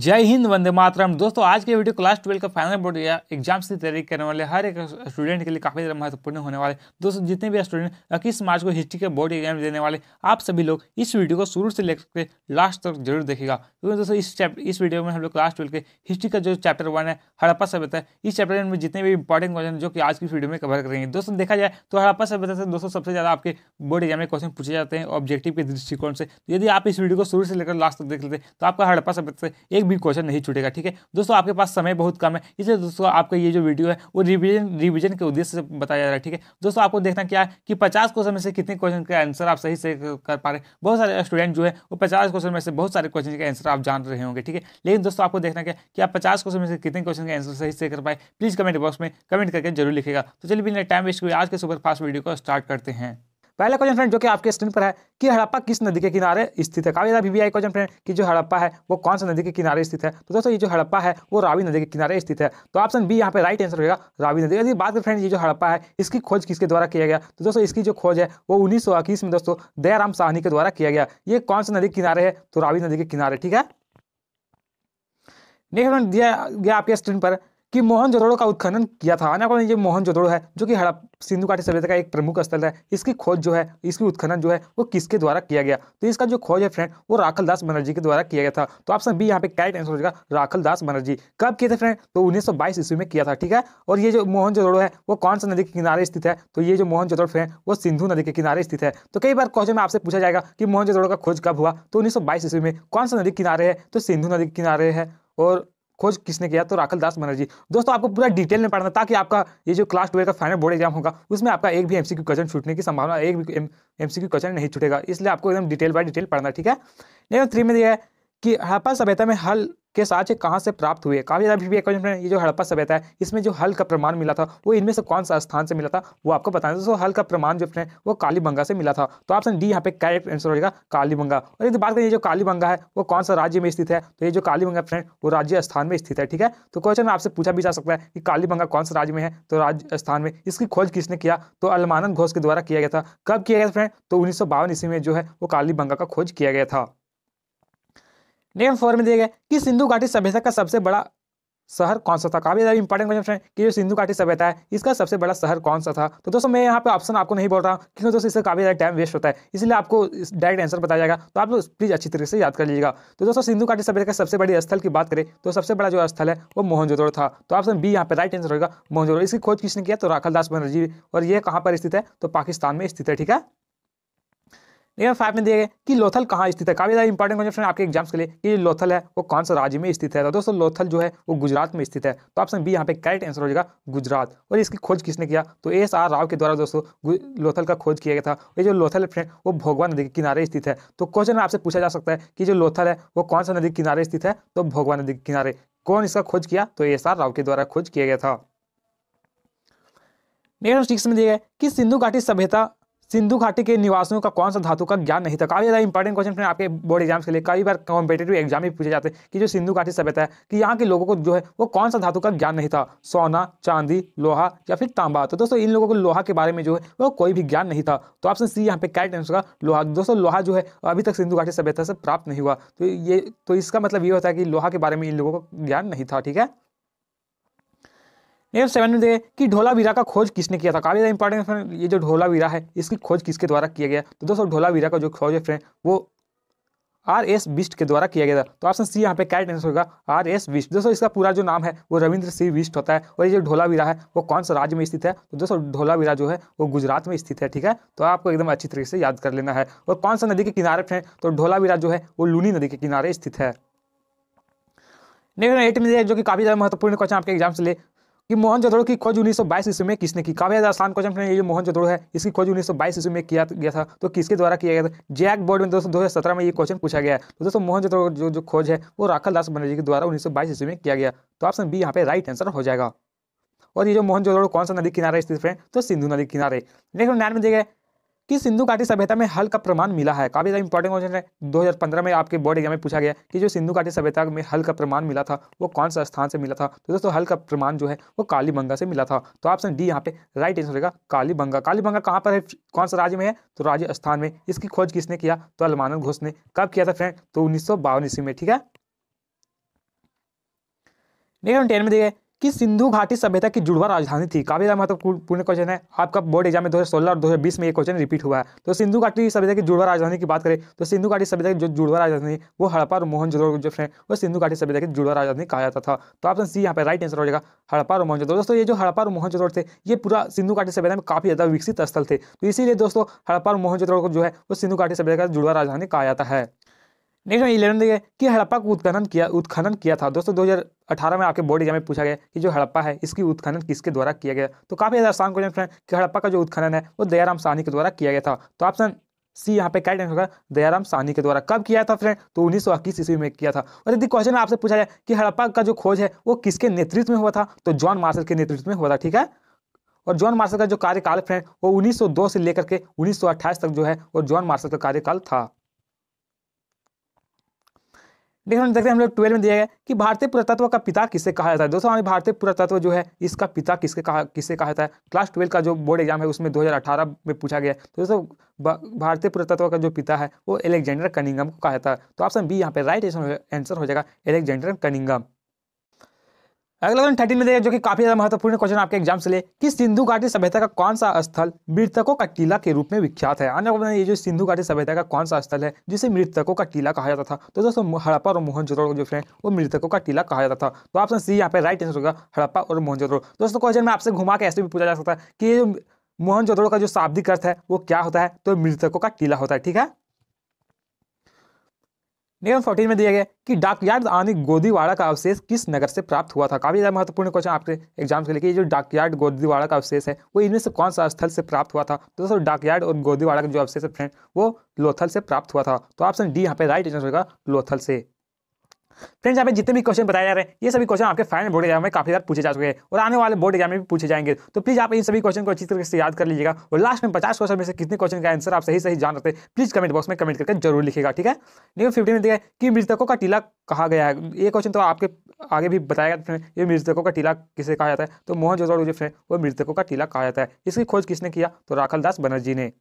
जय हिंद वंदे मातरम दोस्तों आज के वीडियो क्लास ट्वेल्व का फाइनल बोर्ड या एग्जाम्स की तैयारी करने वाले हर एक स्टूडेंट के लिए काफ़ी ज़्यादा महत्वपूर्ण होने वाले दोस्तों जितने भी स्टूडेंट इक्कीस मार्च को हिस्ट्री के बोर्ड एग्जाम देने वाले आप सभी लोग इस वीडियो को शुरू से लेकर लास्ट तक जरूर देखेगा क्योंकि तो दोस्तों इस चैप्टर इस वीडियो में हम लोग क्लास ट्वेल्व के हिस्ट्री का जो चैप्टर वन है हड़प्पा सभ्यता है इस चैप्टर में जितने भी इंपॉर्टेंट क्वेश्चन जो कि आज की वीडियो में कवर करेंगे दोस्तों देखा जाए तो हड़प्पा सभ्यता से दोस्तों सबसे ज़्यादा आपके बोर्ड एग्जाम में क्वेश्चन पूछे जाते हैं ऑब्जेक्टिव के दृष्टिकोण से तो यदि आप इस वीडियो को शुरू से लेकर लास्ट तक देख लेते तो आपका हड़प्पा सभ्यता से एक भी क्वेश्चन नहीं छूटेगा ठीक है दोस्तों आपके पास समय बहुत कम है इसलिए दोस्तों आपका ये जो वीडियो है वो रिविजन रिविजन के उद्देश्य से बताया जा रहा है ठीक है दोस्तों आपको देखना क्या है कि पचास क्वेश्चन में से कितने क्वेश्चन के आंसर आप सही से कर पा रहे बहुत सारे स्टूडेंट जो है वो पचास क्वेश्चन में से बहुत सारे क्वेश्चन के आंसर आप जान रहे होंगे ठीक है लेकिन दोस्तों आपको देखना क्या कि आप पचास क्वेश्चन में से कितने क्वेश्चन के आंसर सही से कर पाए प्लीज़ कमेंट बॉक्स में कमेंट करके जरूर लिखेगा तो चलिए बिना टाइम वेस्ट हुए आज के सुपर फास्ट वीडियो को स्टार्ट करते हैं पहला क्वेश्चन फ्रेंड जो कि आपके स्क्रीन पर है कि हड़प्पा किस नदी के किनारे स्थित है काफी ज्यादा आई क्वेश्चन फ्रेंड कि जो हड़प्पा है वो कौन सा नदी के किनारे स्थित है तो दोस्तों ये जो हड़प्पा है वो रावी नदी के किनारे स्थित है तो ऑप्शन बी यहाँ पे राइट आंसर होगा रावी नदी यदि बात करें फ्रेंड ये जो हड़प्पा है इसकी खोज किसके द्वारा किया गया तो दोस्तों इसकी जो खोज है वो उन्नीस में दोस्तों दयाराम साहनी के द्वारा किया गया ये कौन सा नदी किनारे है तो रावी नदी के किनारे ठीक है नेक्स्ट दिया गया आपके स्क्रीन पर कि मोहन जोदड़ो का उत्खनन किया था आने वाले ये मोहन जोदड़ो है जो कि हड़प सिंधु घाटी सभ्यता का एक प्रमुख स्थल है इसकी खोज जो है इसकी उत्खनन जो है वो किसके द्वारा किया गया तो इसका जो खोज है फ्रेंड वो राखल दास बनर्जी के द्वारा किया गया था तो ऑप्शन बी यहाँ पे कैट आंसर हो जाएगा राखल दास बनर्जी कब किए थे फ्रेंड तो उन्नीस सौ ईस्वी में किया था ठीक है और ये जो मोहन जोदड़ो है वो कौन सा नदी के किनारे स्थित है तो ये जो मोहन जोदड़ो फ्रेंड वो सिंधु नदी के किनारे स्थित है तो कई बार क्वेश्चन में आपसे पूछा जाएगा कि मोहन जोदड़ो का खोज कब हुआ तो उन्नीस ईस्वी में कौन सा नदी किनारे है तो सिंधु नदी के किनारे है और खोज किसने किया तो राखल दास बनर्जी दोस्तों आपको पूरा डिटेल में पढ़ना ताकि आपका ये जो क्लास ट्वेल्व का फाइनल बोर्ड एग्जाम होगा उसमें आपका एक भी एमसीक्यू क्वेश्चन छूटने की संभावना एक भी एमसीक्यू क्वेश्चन नहीं छूटेगा इसलिए आपको एकदम डिटेल बाय डिटेल पढ़ना ठीक है लेकिन थ्री में दिया है कि हड़प्पा सभ्यता में हल के साक्ष्य कहाँ से प्राप्त हुए काफ़ी ज़्यादा भी क्वेश्चन ये जो हड़प्पा सभ्यता है इसमें जो हल का प्रमाण मिला था वो इनमें से कौन सा स्थान से मिला था वो आपको बताना दोस्तों हल का प्रमाण जो है वो कालीबंगा से मिला था तो ऑप्शन डी यहाँ पे करेक्ट आंसर होगा कालीबंगा और यदि बात करें जो कालीबंगा है वो कौन सा राज्य में स्थित है तो ये जो कालीबंगा फ्रेंड वो राज्य स्थान में स्थित है ठीक है तो क्वेश्चन आपसे पूछा भी जा सकता है कि कालीबंगा कौन सा राज्य में है तो राज्य स्थान में इसकी खोज किसने किया तो अलमानंद घोष के द्वारा किया गया था कब किया गया फ्रेंड तो उन्नीस ईस्वी में जो है वो कालीबंगा का खोज किया गया था नेक्स्ट फोर में दिया गया कि सिंधु घाटी सभ्यता का सबसे बड़ा शहर कौन सा था काफी ज्यादा इंपॉर्टेंट क्वेश्चन है कि जो सिंधु घाटी सभ्यता है इसका सबसे बड़ा शहर कौन सा था तो दोस्तों मैं यहाँ पे ऑप्शन आपको नहीं बोल रहा हूँ क्योंकि दोस्तों इससे काफी ज्यादा टाइम वेस्ट होता है इसलिए आपको डायरेक्ट आंसर बताया जाएगा तो आप लोग प्लीज अच्छी तरीके से याद कर लीजिएगा तो दोस्तों सिंधु घाटी सभ्यता का सबसे बड़ी स्थल की बात करें तो सबसे बड़ा जो स्थल है वो मोहनजोदड़ो था तो ऑप्शन बी यहाँ पे राइट आंसर होगा मोहनजोदड़ो इसकी खोज किसने किया तो राखल दास बनर्जी और ये कहाँ पर स्थित है तो पाकिस्तान में स्थित है ठीक है लेकिन फाइव में दिया गया कि लोथल कहाँ स्थित है काफी ज़्यादा इंपॉर्टेंट क्वेश्चन आपके एग्जाम्स के लिए कि ये लोथल है वो कौन सा राज्य में स्थित है तो दोस्तों लोथल जो है वो गुजरात में स्थित है तो ऑप्शन बी यहाँ पे करेक्ट आंसर हो जाएगा गुजरात और इसकी खोज किसने किया तो एस आर राव के द्वारा दोस्तों लोथल का खोज किया गया था ये जो लोथल फ्रेंड वो भोगवा नदी के किनारे स्थित है तो क्वेश्चन आपसे पूछा जा सकता है कि जो लोथल है वो कौन सा नदी किनारे स्थित है तो भोगवा नदी के किनारे कौन इसका खोज किया तो एस आर राव के द्वारा खोज किया गया था नेक्स्ट में दिया गया कि सिंधु घाटी सभ्यता सिंधु घाटी के निवासियों का कौन सा धातु का ज्ञान नहीं था काफी ज़्यादा इंपॉर्टेंट क्वेश्चन फ्रेंड आपके बोर्ड एग्जाम्स के लिए कई बार कॉम्पिटेटिव एग्जाम भी पूछे जाते हैं कि जो सिंधु घाटी सभ्यता है कि यहाँ के लोगों को जो है वो कौन सा धातु का ज्ञान नहीं था सोना चांदी लोहा या फिर तांबा तो दोस्तों इन लोगों को लोहा के बारे में जो है वो कोई भी ज्ञान नहीं था तो ऑप्शन सी यहाँ पे कैट आंसर का लोहा दोस्तों लोहा जो है अभी तक सिंधु घाटी सभ्यता से प्राप्त नहीं हुआ तो ये तो इसका मतलब ये होता है कि लोहा के बारे में इन लोगों को ज्ञान नहीं था ठीक है नेक्स्ट सेवन में देखें कि ढोला वीरा का खोज किसने किया था काफी ज़्यादा इंपॉर्टेंट ये जो ढोला वीरा है इसकी खोज किसके द्वारा किया गया तो दोस्तों ढोला वीरा का जो खोज है फ्रेंड वो आर एस बिस्ट के द्वारा किया गया था तो ऑप्शन सी यहाँ पे कैट आंसर होगा आर एस विस्ट दोस्तों इसका पूरा जो नाम है वो रविंद्र सिंह विस्ट होता है और ये जो वीरा है वो कौन सा राज्य में स्थित है तो दोस्तों ढोला वीरा जो है वो गुजरात में स्थित है ठीक है तो आपको एकदम अच्छी तरीके से याद कर लेना है और कौन सा नदी के किनारे फ्रेंड तो ढोला वीरा जो है वो लूनी नदी के किनारे स्थित है नेक्स्ट एट में जो कि काफी ज्यादा महत्वपूर्ण क्वेश्चन आपके एग्जाम से ले कि मोहनजोदड़ो की खोज 1922 ईस्वी में किसने की काफी आसान क्वेश्चन है ये मोहनजोदड़ो है इसकी खोज 1922 ईस्वी में किया गया था तो किसके द्वारा किया गया था जैक बोर्ड में दोस्तों 2017 में ये क्वेश्चन पूछा गया तो दोस्तों मोहनजोदड़ो जो जो खोज है वो राखल दास बनर्जी के द्वारा 1922 ईस्वी में किया गया तो ऑप्शन बी यहाँ पे राइट आंसर हो जाएगा और ये जो मोहनजोदड़ो कौन सा नदी किनारे स्थित है तो सिंधु नदी किनारे नेक्स्ट नाइन में देखिए कि सिंधु घाटी सभ्यता में हल का प्रमाण मिला है काफी ज्यादा इंपॉर्टेंट क्वेश्चन है 2015 में आपके बोर्ड एग्जाम में पूछा गया कि जो सिंधु घाटी सभ्यता में हल का प्रमाण मिला था वो कौन सा स्थान से मिला था तो दोस्तों हल का प्रमाण जो है वो कालीबंगा से मिला था तो ऑप्शन डी यहाँ पे राइट आंसर रहेगा कालीबंगा कालीबंगा कहाँ पर है कौन सा राज्य में है तो राजस्थान में इसकी खोज किसने किया तो अलमानंद घोष ने कब किया था फ्रेंड तो उन्नीस सौ ईस्वी में ठीक है टेन में देखिए कि सिंधु घाटी सभ्यता की जुड़वा राजधानी थी काफी ज्यादा महत्वपूर्ण क्वेश्चन है आपका बोर्ड एग्जाम में 2016 और 2020 में ये क्वेश्चन रिपीट हुआ है तो सिंधु घाटी सभ्यता की जुड़वा राजधानी की बात करें तो सिंधु घाटी सभ्यता की जो जुड़वा राजधानी वो हड़पा और मोहनजोदड़ो जो है वो सिंधु घाटी सभ्यता की जुड़वा राजधानी कहा जाता था तो ऑप्शन सी यहाँ पर राइट आंसर हो जाएगा हड़पा और मोहनजोदड़ो दोस्तों ये जो हड़पा और मोहनजोदड़ो थे ये पूरा सिंधु घाटी सभ्यता में काफी ज्यादा विकसित स्थल थे तो इसीलिए दोस्तों हड़प्पा और मोहनजोदड़ो को जो है वो सिंधु घाटी सभ्यता का जुड़वा राजधानी कहा जाता है नेक्स्ट में इलेवन देखिए कि हड़प्पा को उत्खनन किया उत्खनन किया था दोस्तों दो हज़ार अठारह में आपके बोर्ड एग्जाम में पूछा गया कि जो हड़प्पा है इसकी उत्खनन किसके द्वारा किया गया तो काफ़ी ज़्यादा आसान क्वेश्चन फ्रेंड कि हड़प्पा का जो उत्खनन है वो दयाराम साहनी के द्वारा किया गया था तो ऑप्शन सी यहाँ पे क्या टाइम होगा दयाराम साहनी के द्वारा कब किया था फ्रेंड तो उन्नीस सौ ईस्वी में किया था और यदि क्वेश्चन आपसे पूछा जाए कि हड़प्पा का जो खोज है वो किसके नेतृत्व में हुआ था तो जॉन मार्शल के नेतृत्व में हुआ था ठीक है और जॉन मार्शल का जो कार्यकाल फ्रेंड वो 1902 से लेकर के 1928 तक जो है वो जॉन मार्शल का कार्यकाल था नेक्स्ट हम देखते हैं हम लोग ट्वेल्व में दिया गया कि भारतीय पुरातत्व का पिता किसे कहा जाता है दोस्तों हमारे भारतीय पुरातत्व जो है इसका पिता किसके कहा किसे कहा जाता है क्लास ट्वेल्व का जो बोर्ड एग्जाम है उसमें 2018 में पूछा गया तो दोस्तों भारतीय पुरातत्व का जो पिता है वो एलेक्जेंडर कनिंगम को कहा जाता है तो ऑप्शन बी यहाँ पे राइट आंसर हो जाएगा एलेक्जेंडर कनिंगम अगला क्वेश्चन थर्टीन में देखिए जो कि काफी ज्यादा महत्वपूर्ण क्वेश्चन आपके एग्जाम से ले कि सिंधु घाटी सभ्यता का कौन सा स्थल मृतकों का टीला के रूप में विख्यात है आने वाले ये जो सिंधु घाटी सभ्यता का कौन सा स्थल है जिसे मृतकों का टीला कहा जाता था तो दोस्तों हड़प्पा और मोहनजोदड़ो जो फ्रेंड वो मृतकों का टीला कहा जाता था तो ऑप्शन सी यहाँ पे राइट आंसर होगा हड़प्पा और मोहनजोदड़ो दोस्तों क्वेश्चन में आपसे घुमा के ऐसे भी पूछा जा सकता है कि मोहनजोदड़ो का जो शाब्दिक अर्थ है वो क्या होता है तो मृतकों का टीला होता है ठीक है नियम फोर्टीन में दिया गया कि डाकयार्ड आनी गोदीवाड़ा का अवशेष किस नगर से प्राप्त हुआ था काफी ज्यादा महत्वपूर्ण क्वेश्चन आपके एग्जाम के लिए जो डाकयार्ड गोदीवाड़ा का अवशेष है वो इनमें से कौन सा स्थल से प्राप्त हुआ था तो दोस्तों डाकयार्ड और गोदीवाड़ा का जो अवशेष है फ्रेंड वो लोथल से प्राप्त हुआ था तो ऑप्शन डी यहाँ पे राइट आंसर होगा लोथल से फ्रेंड्स यहाँ पे जितने भी क्वेश्चन बताए जा रहे हैं ये सभी क्वेश्चन आपके फाइनल बोर्ड एग्जाम में काफी बार पूछे जा चुके हैं और आने वाले बोर्ड एग्जाम में भी पूछे जाएंगे तो प्लीज आप इन सभी क्वेश्चन को अच्छी तरीके से याद कर लीजिएगा और लास्ट में पचास क्वेश्चन में से कितने क्वेश्चन का आंसर आप सही सही जान रहे हैं प्लीज कमेंट बॉक्स में कमेंट करके जरूर लिखेगा ठीक है नंबर फिफ्टी में देखा कि मृतकों का टीला कहा गया है ये क्वेश्चन तो आपके आगे भी बताया गया फ्रेंड ये मृतकों का टीला किसे कहा जाता है तो मोहन जोजोड़ जो फ्रेंड वो मृतकों का टीला कहा जाता है इसकी खोज किसने किया तो राखल दास बनर्जी ने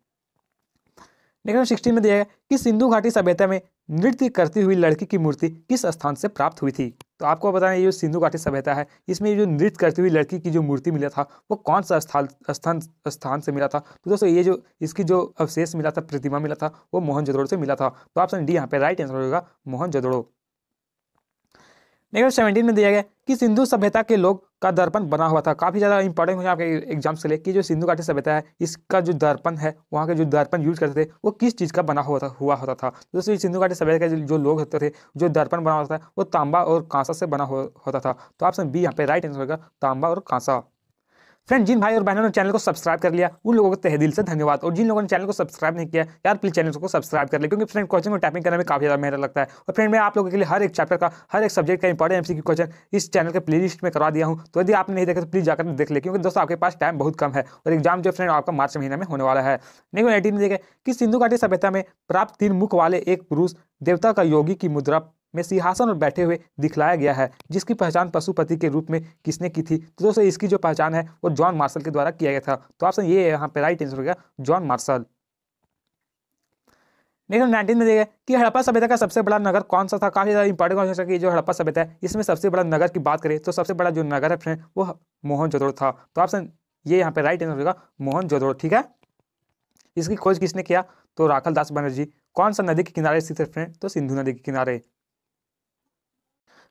नेक्स्ट सिक्सटीन में दिया गया कि सिंधु घाटी सभ्यता में नृत्य करती हुई लड़की की मूर्ति किस स्थान से प्राप्त हुई थी तो आपको बताया ये जो सिंधु घाटी सभ्यता है इसमें जो नृत्य करती हुई लड़की की जो मूर्ति मिला था वो कौन सा स्थान स्थान स्थान से मिला था तो दोस्तों ये जो इसकी जो अवशेष मिला था प्रतिमा मिला था वो मोहन से मिला था तो ऑप्शन डी यहाँ पे राइट आंसर होगा मोहन नेगेटिव सेवेंटीन में दिया गया कि सिंधु सभ्यता के लोग का दर्पण बना हुआ था काफ़ी ज़्यादा इंपॉर्टेंट हो आपके एग्जाम से लेकर जो सिंधु घाटी सभ्यता है इसका जो दर्पण है वहाँ के जो दर्पण यूज करते थे वो किस चीज़ का बना हुआ था हुआ होता था दोस्तों सिंधु घाटी सभ्यता के जो लोग होते थे जो दर्पण बना होता था वो तांबा और कांसा से बना होता था तो ऑप्शन बी यहाँ पे राइट आंसर होगा तांबा और कांसा फ्रेंड जिन भाई और बहनों ने चैनल को सब्सक्राइब कर लिया उन लोगों को तहे दिल से धन्यवाद और जिन लोगों ने चैनल को सब्सक्राइब नहीं किया यार प्लीज चैनल को सब्सक्राइब कर ले क्योंकि फ्रेंड क्वेश्चन को टाइपिंग करने में काफी ज्यादा मेहनत लगता है और फ्रेंड मैं आप लोगों के लिए हर एक चैप्टर का हर एक सब्जेक्ट का इंपॉर्टेंट एमसी क्वेश्चन इस चैनल के लिस्ट में करवा दिया हूँ तो यदि आपने नहीं देखा तो प्लीज जाकर देख ले क्योंकि दोस्तों आपके पास टाइम बहुत कम है और एग्जाम जो फ्रेंड आपका मार्च महीने में होने वाला है नेक्स्ट एटीन में देखें कि सिंधु घाटी सभ्यता में प्राप्त तीन मुख वाले एक पुरुष देवता का योगी की मुद्रा में सिंहासन और बैठे हुए दिखलाया गया है जिसकी पहचान पशुपति के रूप में किसने की थी तो दोस्तों इसकी जो पहचान है वो जॉन मार्शल के द्वारा किया गया था तो ऑप्शन ये यहाँ पे राइट आंसर हो गया जॉन मार्शल नेक्स्ट नाइनटीन में देखिए कि हड़प्पा सभ्यता का सबसे बड़ा नगर कौन सा था काफी ज़्यादा इंपॉर्टेंट क्वेश्चन कि जो हड़प्पा सभ्यता है इसमें सबसे बड़ा नगर की बात करें तो सबसे बड़ा जो नगर है फ्रेंड वो मोहनजोदड़ो था तो ऑप्शन ये यहाँ पे राइट आंसर होगा मोहनजोदड़ो ठीक है इसकी खोज किसने किया तो राखल दास बनर्जी कौन सा नदी के किनारे स्थित है फ्रेंड तो सिंधु नदी के किनारे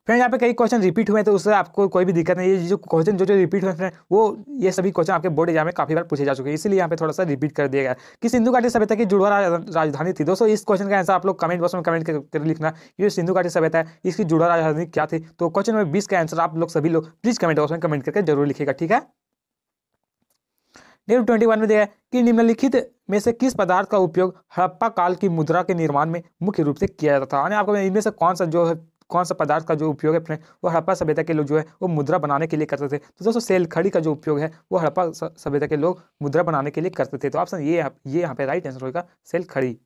फ्रेंड यहाँ पे कई क्वेश्चन रिपीट हुए तो उससे आपको कोई भी दिक्कत नहीं है जो क्वेश्चन जो जो रिपीट हुए फ्रेंड वो ये सभी क्वेश्चन आपके बोर्ड एग्जाम में काफी बार पूछे जा चुके हैं इसलिए यहाँ पे थोड़ा सा रिपीट कर दिया गया कि सिंधु घाटी सभ्यता की जुड़वा राजधानी थी दोस्तों इस क्वेश्चन का आंसर आप लोग कमेंट बॉक्स में कमेंट कर लिखना ये सिंधु घाटी सभ्यता है इसकी जुड़वा राजधानी क्या थी तो क्वेश्चन नंबर बीस का आंसर आप लोग सभी लोग प्लीज कमेंट बॉक्स में कमेंट करके जरूर लिखेगा ठीक है नेहरू ट्वेंटी वन में देखा कि निम्नलिखित में से किस पदार्थ का उपयोग हड़प्पा काल की मुद्रा के निर्माण में मुख्य रूप से किया जाता था यानी आपको इनमें से कौन सा जो है कौन सा पदार्थ का जो उपयोग है अपने वो हड़प्पा सभ्यता के लोग जो है वो मुद्रा बनाने के लिए करते थे तो दोस्तों सेलखड़ी का जो उपयोग है वो हड़प्पा सभ्यता के लोग मुद्रा बनाने के लिए करते थे तो ऑप्शन ये ये यहाँ पे राइट आंसर होगा सेलखड़ी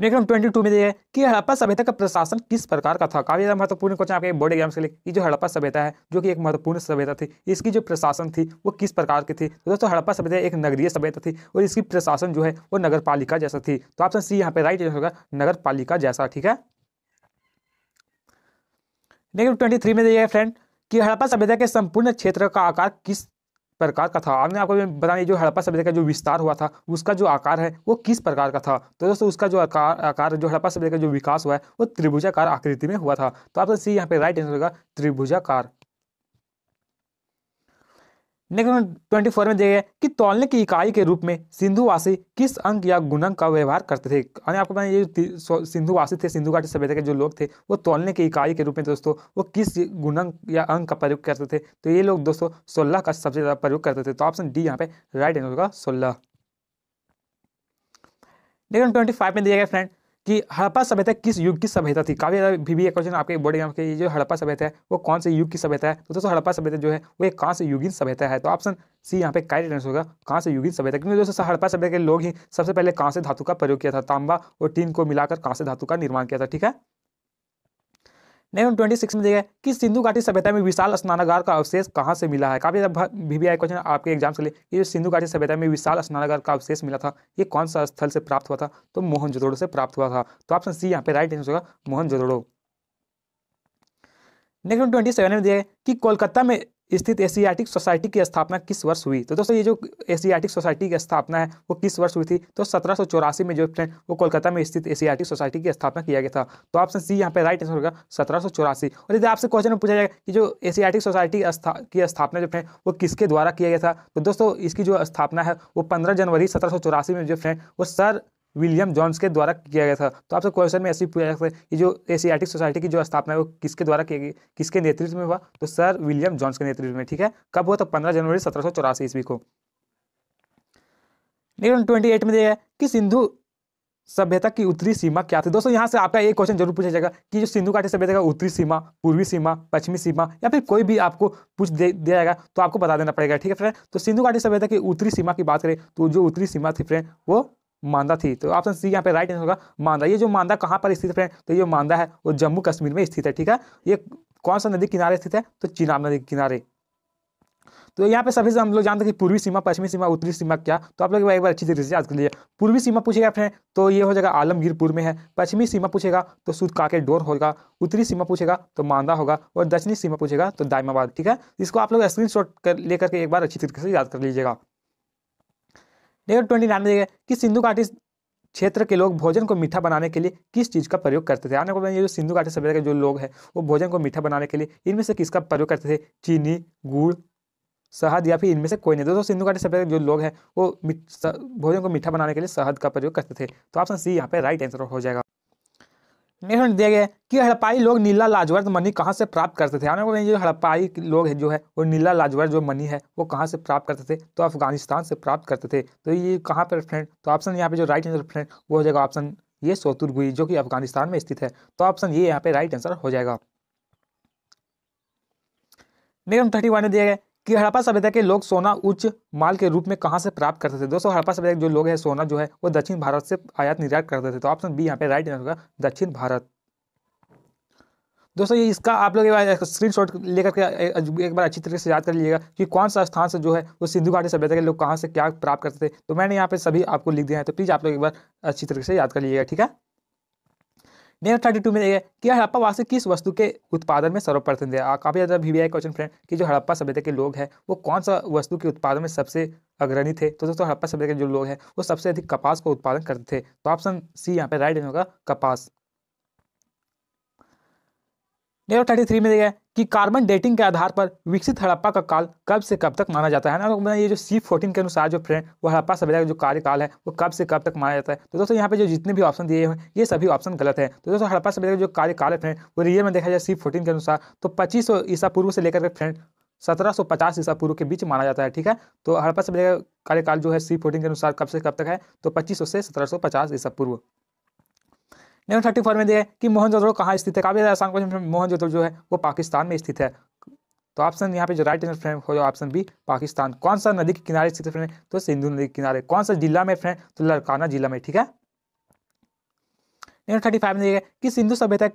नेक्स्ट ट्वेंटी टू में देखिए कि हड़प्पा सभ्यता का प्रशासन किस प्रकार का था काफी ज़्यादा महत्वपूर्ण क्वेश्चन आपके बोर्ड एग्जाम्स के लिए ये जो हड़प्पा सभ्यता है जो कि एक महत्वपूर्ण सभ्यता थी इसकी जो प्रशासन थी वो किस प्रकार की थी तो दोस्तों हड़प्पा सभ्यता एक नगरीय सभ्यता थी और इसकी प्रशासन जो है वो नगर जैसा थी तो ऑप्शन सी यहाँ पे राइट आंसर होगा नगर जैसा ठीक है नेगेटिव ट्वेंटी थ्री में देखिए फ्रेंड कि हड़प्पा सभ्यता के संपूर्ण क्षेत्र का आकार किस प्रकार का था आपने आपको बताया जो हड़प्पा सभ्यता का जो विस्तार हुआ था उसका जो आकार है वो किस प्रकार का था तो दोस्तों उसका जो आकार आकार जो हड़प्पा सभ्यता का जो विकास हुआ है वो त्रिभुजाकार आकृति में हुआ था तो आपसे सी यहाँ पे राइट आंसर होगा त्रिभुजाकार नेक्स्ट ट्वेंटी फोर में देखिए कि तौलने की इकाई के रूप में सिंधुवासी किस अंक या गुणंक का व्यवहार करते थे यानी आपको मैं ये सिंधुवासी थे सिंधु घाटी सभ्यता के जो लोग थे वो तौलने की इकाई के रूप में दोस्तों वो किस गुणंक या अंक का प्रयोग करते थे तो ये लोग दोस्तों सोलह का सबसे ज़्यादा प्रयोग करते थे तो ऑप्शन डी यहाँ पे राइट आंसर होगा सोलह नेक्स्ट ट्वेंटी फाइव में दिया गया फ्रेंड कि हड़प्पा सभ्यता किस युग की सभ्यता थी काफ़ी ज़्यादा भी, भी एक क्वेश्चन आपके बोर्ड एग्जाम के जो हड़प्पा सभ्यता है वो कौन से युग की सभ्यता है तो दोस्तों हड़प्पा सभ्यता जो है वो एक कहाँ से युगीन सभ्यता है तो ऑप्शन सी यहाँ पे करेक्ट होगा कहाँ से युगीन सभ्यता क्योंकि दोस्तों हड़प्पा सभ्यता के लोग ही सबसे पहले कहाँ से धातु का प्रयोग किया था तांबा और टीन को मिलाकर कहाँ से धातु का निर्माण किया था ठीक है नेक्स्ट ट्वेंटी सिक्स में दिया कि सिंधु घाटी सभ्यता में विशाल स्नानागार का अवशेष कहाँ से मिला है काफी भी क्वेश्चन आपके एग्जाम से लिए कि सिंधु घाटी सभ्यता में विशाल स्नानागार का अवशेष मिला था ये कौन सा स्थल से प्राप्त हुआ था तो मोहन से प्राप्त हुआ था तो ऑप्शन सी यहाँ पे राइट आंसर होगा मोहन नेक्स्ट ट्वेंटी सेवन में दिया है कि कोलकाता में स्थित एशियाटिक सोसाइटी की स्थापना किस वर्ष हुई तो दोस्तों ये जो एशियाटिक सोसाइटी की स्थापना है वो किस वर्ष हुई थी तो सत्रह सौ चौरासी में जो फ्रेंड वो कोलकाता में स्थित एशियाटिक सोसाइटी की स्थापना किया गया था तो ऑप्शन सी यहाँ पे राइट आंसर होगा सत्रह सौ चौरासी और यदि आपसे क्वेश्चन में पूछा जाएगा कि जो एशियाटिक सोसाइटी की स्थापना जो फ्रेंड वो किसके द्वारा किया गया था तो दोस्तों इसकी जो स्थापना है वो पंद्रह जनवरी सत्रह में जो फ्रेंड वो सर विलियम जॉन्स के द्वारा किया गया था तो आपसे क्वेश्चन में ऐसे पूछा जा सकता है कि जो एशियाटिक सोसाइटी की जो स्थापना है वो किसके द्वारा की गई किसके नेतृत्व में हुआ तो सर विलियम जॉन्स के नेतृत्व में ठीक है कब हुआ तो पंद्रह जनवरी सत्रह सौ चौरासी ईस्वी को ट्वेंटी एट में है कि सिंधु सभ्यता की उत्तरी सीमा क्या थी दोस्तों यहाँ से आपका एक क्वेश्चन जरूर पूछा जाएगा कि जो सिंधु घाटी सभ्यता का उत्तरी सीमा पूर्वी सीमा पश्चिमी सीमा या फिर कोई भी आपको पूछ दे दिया जाएगा तो आपको बता देना पड़ेगा ठीक है फ्रेंड तो सिंधु घाटी सभ्यता की उत्तरी सीमा की बात करें तो जो उत्तरी सीमा थी फ्रेंड वो मांदा थी तो ऑप्शन सी यहाँ पे राइट आंसर होगा मांदा ये जो मांदा कहाँ पर स्थित है तो ये मांदा है वो जम्मू कश्मीर में स्थित है ठीक है ये कौन सा नदी किनारे स्थित है तो चिनाब नदी किनारे तो यहाँ पे सभी से हम लोग जानते हैं कि पूर्वी सीमा पश्चिमी सीमा उत्तरी सीमा क्या तो आप लोग एक बार अच्छी तरीके से याद कर लीजिए पूर्वी सीमा पूछेगा फ्रेंड तो ये हो जाएगा आलमगीरपुर में है पश्चिमी सीमा पूछेगा तो सूद काके डोर होगा उत्तरी सीमा पूछेगा तो मांदा होगा और दक्षिणी सीमा पूछेगा तो दायमाबाद ठीक है इसको आप लोग स्क्रीन शॉट कर लेकर के एक बार अच्छी तरीके से याद कर लीजिएगा नेगेटिव ट्वेंटी नाइन में देखिए कि सिंधु घाटी क्षेत्र के लोग भोजन को मीठा बनाने के लिए किस चीज़ का प्रयोग करते थे आपने को ये जो सिंधु घाटी सभ्यता के जो लोग हैं वो भोजन को मीठा बनाने के लिए इनमें से किसका प्रयोग करते थे चीनी गुड़ शहद या फिर इनमें से कोई नहीं दोस्तों सिंधु घाटी सभ्यता के जो लोग हैं वो भोजन को मीठा बनाने के लिए शहद का प्रयोग करते थे तो ऑप्शन सी यहाँ पे राइट आंसर हो जाएगा नेक्स्ट दिया गया कि हड़पाई लोग नीला लाजवर्द मनी कहाँ से प्राप्त करते थे हमें हाँ, जो हड़पाई लोग जो है वो नीला लाजवर्त जो मनी है वो कहाँ से प्राप्त करते थे तो अफगानिस्तान से प्राप्त करते थे तो ये कहाँ पर फ्रेंड तो ऑप्शन यहाँ पे जो राइट आंसर फ्रेंड वो हो जाएगा ऑप्शन ये सोतुरगुई जो कि अफगानिस्तान में स्थित है तो ऑप्शन ये यहाँ पे राइट आंसर हो जाएगा नेक्स्ट थर्टी वन दिया गया कि हड़प्पा सभ्यता के लोग सोना उच्च माल के रूप में कहाँ से प्राप्त करते थे दोस्तों हड़प्पा सभ्यता के जो लोग हैं सोना जो है वो दक्षिण भारत से आयात निर्यात करते थे तो ऑप्शन बी यहाँ पे राइट आंसर होगा दक्षिण भारत दोस्तों ये इसका आप लोग स्क्रीन शॉट लेकर के एक बार अच्छी तरीके से याद कर लीजिएगा कि कौन सा स्थान से जो है वो सिंधु घाटी सभ्यता के लोग कहाँ से क्या प्राप्त करते थे तो मैंने यहाँ पे सभी आपको लिख दिया है तो प्लीज़ आप लोग एक बार अच्छी तरीके से याद कर लीजिएगा ठीक है नेक्स्ट थर्टी टू में देखिए कि हड़प्पा वासी किस वस्तु के उत्पादन में सर्वप्रथम थे काफ़ी ज़्यादा भी वी क्वेश्चन फ्रेंड कि जो हड़प्पा सभ्यता के लोग हैं वो कौन सा वस्तु के उत्पादन में सबसे अग्रणी थे तो दोस्तों हड़प्पा सभ्यता के जो लोग हैं वो सबसे अधिक कपास का उत्पादन करते थे तो ऑप्शन सी यहाँ पे राइट होगा कपास नेरो थर्टी थ्री में देखा कि कार्बन डेटिंग के आधार पर विकसित हड़प्पा का काल कब से कब तक माना जाता है ना तो ये जो सी फोर्टीन के अनुसार जो फ्रेंड वो हड़प्पा सभ्यता का जो कार्यकाल है वो कब से कब तक माना जाता है तो दोस्तों यहाँ पे जो जितने भी ऑप्शन दिए हुए ये सभी ऑप्शन गलत है तो दोस्तों हड़प्पा सभ्यता का जो कार्यकाल है फ्रेंड वो रियल में देखा जाए सी फोर्टीन के अनुसार तो पच्चीस ईसा पूर्व से लेकर के फ्रेंड पचास ईसा पूर्व के बीच माना जाता है ठीक है तो हड़प्पा सभ्यता का कार्यकाल जो है सी फोर्टीन के अनुसार कब से कब तक है तो सौ से पचास ईसा पूर्व नंबर थर्टी फोर में दिया है कि मोहनजोदड़ो कहाँ स्थित है काफी आसान क्वेश्चन मोहनजोदड़ो जो है वो पाकिस्तान में स्थित है तो ऑप्शन यहाँ पे जो राइट आंसर फ्रेंड हो ऑप्शन बी पाकिस्तान कौन सा नदी के किनारे स्थित फ्रेंड तो सिंधु नदी के किनारे कौन सा जिला में फ्रेंड तो लड़काना जिला में ठीक है नंबर थर्टी फाइव में दिया है कि सिंधु सभ्यता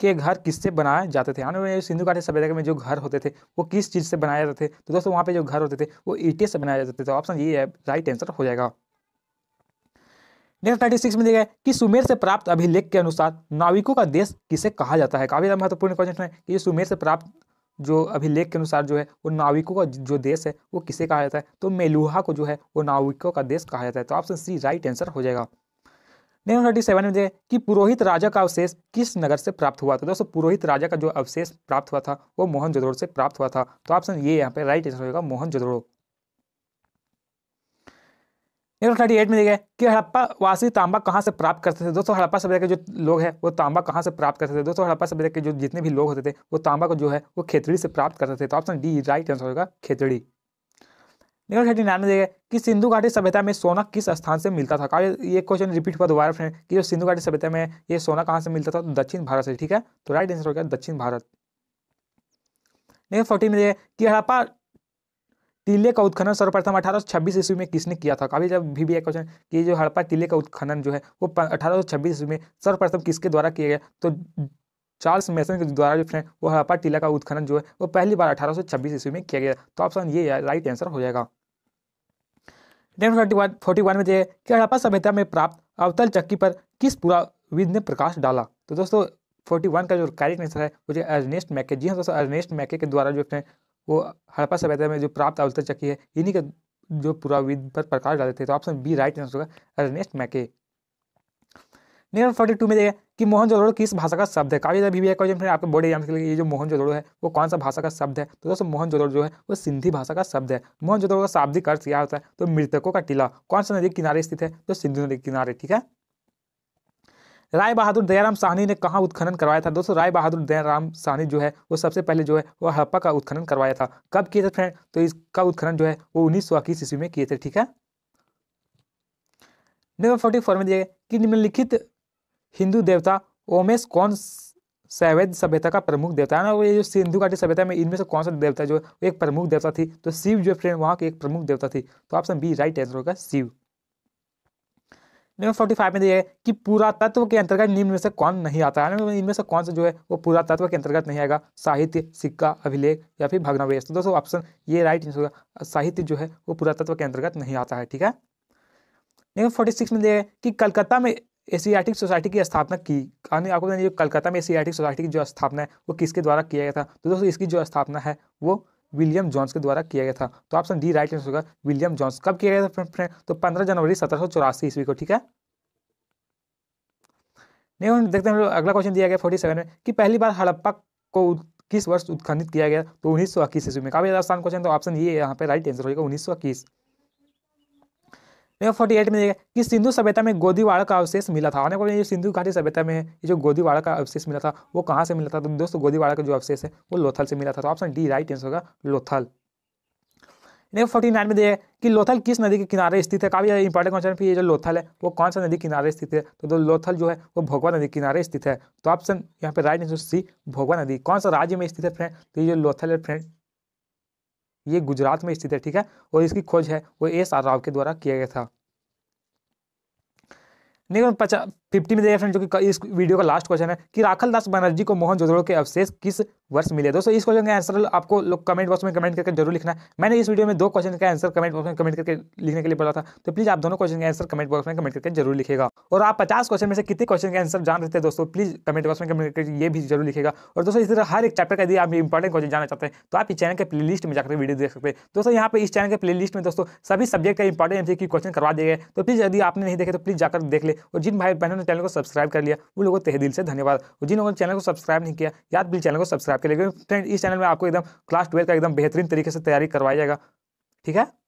के घर किससे बनाए जाते थे यानी सिंधु घाटी सभ्यता में जो घर होते थे वो किस चीज़ से बनाए जाते थे तो दोस्तों वहाँ पे जो घर होते थे वो ईटे से बनाए जाते थे तो ऑप्शन ये राइट आंसर हो जाएगा नेक्स्ट थर्टी सिक्स में दिया गया कि सुमेर से प्राप्त अभिलेख के अनुसार नाविकों का देश किसे कहा जाता है काफ़ी महत्वपूर्ण क्वेश्चन है कि सुमेर से प्राप्त जो अभिलेख के अनुसार जो है वो नाविकों का जो देश है वो किसे कहा जाता है तो मेलुहा को जो है वो नाविकों का देश कहा जाता है तो ऑप्शन सी राइट आंसर हो जाएगा नेक्स्ट थर्टी सेवन में देखें कि पुरोहित राजा का अवशेष किस नगर से प्राप्त हुआ था दोस्तों पुरोहित राजा का जो अवशेष प्राप्त हुआ था वो मोहन से प्राप्त हुआ था तो ऑप्शन ये यहाँ पे राइट आंसर होगा मोहन थर्टी एट में देखिए कि हड़प्पा वासी तांबा कहाँ से प्राप्त करते थे दोस्तों हड़प्पा सभ्यता के जो लोग हैं वो तांबा कहाँ से प्राप्त करते थे दोस्तों हड़प्पा सभ्यता के जो जितने भी लोग होते थे वो तांबा को जो है वो खेतड़ी से प्राप्त करते थे तो ऑप्शन डी राइट आंसर होगा खेतड़ी नेक्स्ट थर्टी नाइन में देखिए कि सिंधु घाटी सभ्यता में सोना किस स्थान से मिलता था ये क्वेश्चन रिपीट हुआ दोबारा फ्रेंड कि जो सिंधु घाटी सभ्यता में ये सोना कहाँ से मिलता था दक्षिण भारत से ठीक है तो राइट आंसर हो गया दक्षिण भारत नेक्स्ट फोर्टीन में देखिए कि हड़प्पा टीले का उत्खनन सर्वप्रथम अठारह सौ छब्बीस ईस्वी में किसने किया था काफी जब भी, भी एक क्वेश्चन कि जो हड़प्पा टीले का उत्खनन जो है वो अठारह सौ छब्बीस ईस्वी में सर्वप्रथम किसके द्वारा किया गया तो चार्ल्स मेसन के द्वारा जो फ्रेंड वो हड़प्पा टीला का उत्खनन जो है वो पहली बार अठारह सौ छब्बीस ईस्वी में किया गया तो ऑप्शन ये राइट आंसर हो जाएगा नेक्स्ट फोर्टी वन में वन है कि हड़प्पा सभ्यता में प्राप्त अवतल चक्की पर किस पूरा विद ने प्रकाश डाला तो दोस्तों फोर्टी वन का जो करेक्ट आंसर है वो जो अर्नेस्ट मैके जी हाँ दोस्तों अर्नेस्ट मैके के द्वारा जो अपने वो हड़प्पा सभ्यता में जो प्राप्त अवलतर चक्की है इन्हीं के जो पुराविद पर प्रकाश डालते थे तो ऑप्शन बी राइट आंसर होगा अर्नेस्ट मैके नियम फोर्टी टू में देखिए कि मोहन जोदड़ो किस भाषा का शब्द है काफी भी क्वेश्चन आपके बोर्ड एग्जाम के लिए ये जो मोहन जोदड़ो है वो कौन सा भाषा का शब्द है तो दोस्तों मोहन जोदड़ो जो है वो सिंधी भाषा का शब्द है मोहन जोदड़ो का शाब्दिक अर्थ क्या होता है तो मृतकों का टीला कौन सा नदी किनारे स्थित है तो सिंधु नदी किनारे ठीक है राय बहादुर दयाराम साहनी ने कहाँ उत्खनन करवाया था दोस्तों राय बहादुर दयाराम साहनी जो है वो सबसे पहले जो है वह हड़प्पा का उत्खनन करवाया था कब किए थे फ्रेंड तो इसका उत्खनन जो है वो उन्नीस सौ ईस्वी में किए थे ठीक है नंबर फोर्टी फोर में दिया गया कि निम्नलिखित हिंदू देवता ओमेश कौन सैवेद सभ्यता का प्रमुख देवता है ना वो ये जो सिंधु घाटी सभ्यता में इनमें से कौन सा देवता जो है एक प्रमुख देवता थी तो शिव जो फ्रेंड वहाँ के एक प्रमुख देवता थी तो ऑप्शन बी राइट आंसर होगा शिव नियम फोर्टी फाइव में दिया तो है कि पूरा तत्व के अंतर्गत निम्न में से कौन नहीं आता है इनमें से कौन सा जो है वो पूरा तत्व के अंतर्गत नहीं आएगा साहित्य सिक्का अभिलेख या फिर भगनावेश तो दोस्तों ऑप्शन ये राइट आंसर होगा साहित्य जो है वो पूरा तत्व के अंतर्गत नहीं आता है ठीक है नियम फोर्टी सिक्स में दिया तो है कि कलकत्ता में एशियाटिक सोसाइटी की स्थापना की यानी आपको कलकत्ता में एशियाटिक सोसाइटी की जो स्थापना है वो किसके द्वारा किया गया था तो दोस्तों इसकी जो स्थापना है वो विलियम जॉन्स के द्वारा किया गया था तो ऑप्शन डी राइट आंसर होगा विलियम जॉन्स कब किया गया था फ्रेंड तो पंद्रह जनवरी सत्रह सौ चौरासी ईस्वी को ठीक है नहीं देखते हैं अगला क्वेश्चन दिया गया फोर्टी सेवन में कि पहली बार हड़प्पा को किस वर्ष उत्खनित किया गया तो उन्नीस सौ इक्कीस ईस्वी में काफी ज्यादा आसान क्वेश्चन तो ऑप्शन ये यहाँ पे राइट आंसर होगा उन्नीस सौ इक्कीस फोर्टी एट में कि सिंधु सभ्यता में गोदीवाड़ा का अवशेष मिला था अनेक जो सिंधु घाटी सभ्यता में ये जो गोदीवाड़ा का अवशेष मिला था वो कहाँ से मिला था तो दोस्तों गोदीवाड़ा का जो अवशेष है वो लोथल से मिला था तो ऑप्शन डी राइट आंसर होगा लोथल नेक्स्ट फोर्टी नाइन में दिया कि लोथल किस नदी के किनारे स्थित है काफी इंपॉर्टेंट क्वेश्चन फिर ये जो लोथल है वो कौन सा नदी किनारे स्थित है तो लोथल जो है वो भोगवा नदी किनारे स्थित है तो ऑप्शन यहाँ पे राइट आंसर सी भोगवा नदी कौन सा राज्य में स्थित है फ्रेंड तो ये जो लोथल है फ्रेंड ये गुजरात में स्थित है ठीक है और इसकी खोज है वो एस आर राव के द्वारा किया गया था निगम फिफ्टी में देखिए फ्रेंड जो कि इस वीडियो का लास्ट क्वेश्चन है कि राखल दास बनर्जी को मोहन जोदड़ो के अवशेष किस वर्ष मिले दोस्तों इस क्वेश्चन का आंसर आपको लोग कमेंट बॉक्स में कमेंट करके जरूर लिखना है मैंने इस वीडियो में दो क्वेश्चन का आंसर कमेंट बॉक्स में कमेंट करके लिखने के लिए बोला था तो प्लीज आप दोनों क्वेश्चन का आंसर कमेंट बॉक्स में कमेंट करके जरूर लिखेगा और आप पचास क्वेश्चन में से कितने क्वेश्चन का आंसर जान रहे थे दोस्तों प्लीज कमेंट बॉक्स में कमेंट करके ये भी जरूर लिखेगा और दोस्तों इस तरह हर एक चैप्टर का यदि आप इंपॉर्टेंट क्वेश्चन जाना चाहते हैं तो आप इस चैनल के प्ले लिस्ट में जाकर वीडियो देख सकते हैं दोस्तों यहाँ पर इस चैनल के प्ले लिस्ट में दोस्तों सभी सब्जेक्ट का इंपॉर्टेंट एम क्वेश्चन करवा दिए तो प्लीज यदि आपने नहीं देखे तो प्लीज जाकर देख ले और जिन भाई बहनों जिन्होंने चैनल को सब्सक्राइब कर लिया उन लोगों को तहे से धन्यवाद और जिन लोगों ने चैनल को सब्सक्राइब नहीं किया याद भी चैनल को सब्सक्राइब कर लिया फ्रेंड इस चैनल में आपको एकदम क्लास ट्वेल्व का एकदम बेहतरीन तरीके से तैयारी करवाया जाएगा ठीक है